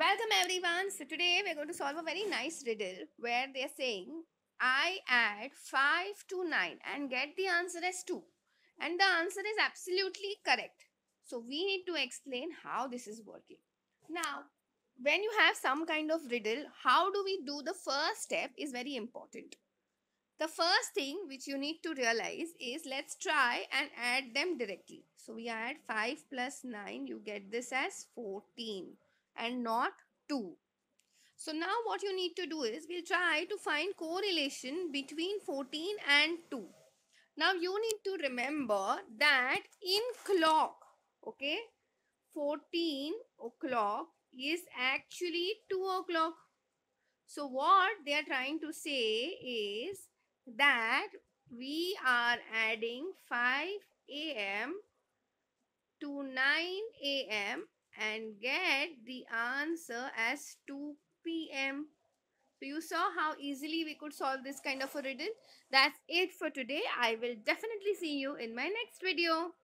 Welcome everyone. So today we're going to solve a very nice riddle where they're saying I add 5 to 9 and get the answer as 2 and the answer is absolutely correct. So we need to explain how this is working. Now when you have some kind of riddle how do we do the first step is very important. The first thing which you need to realize is let's try and add them directly. So we add 5 plus 9 you get this as 14 and not 2. So now what you need to do is we'll try to find correlation between 14 and 2. Now you need to remember that in clock, okay, 14 o'clock is actually 2 o'clock. So what they are trying to say is that we are adding 5 a.m. to 9 a.m and get the answer as 2 p.m. So you saw how easily we could solve this kind of a riddle. That's it for today. I will definitely see you in my next video.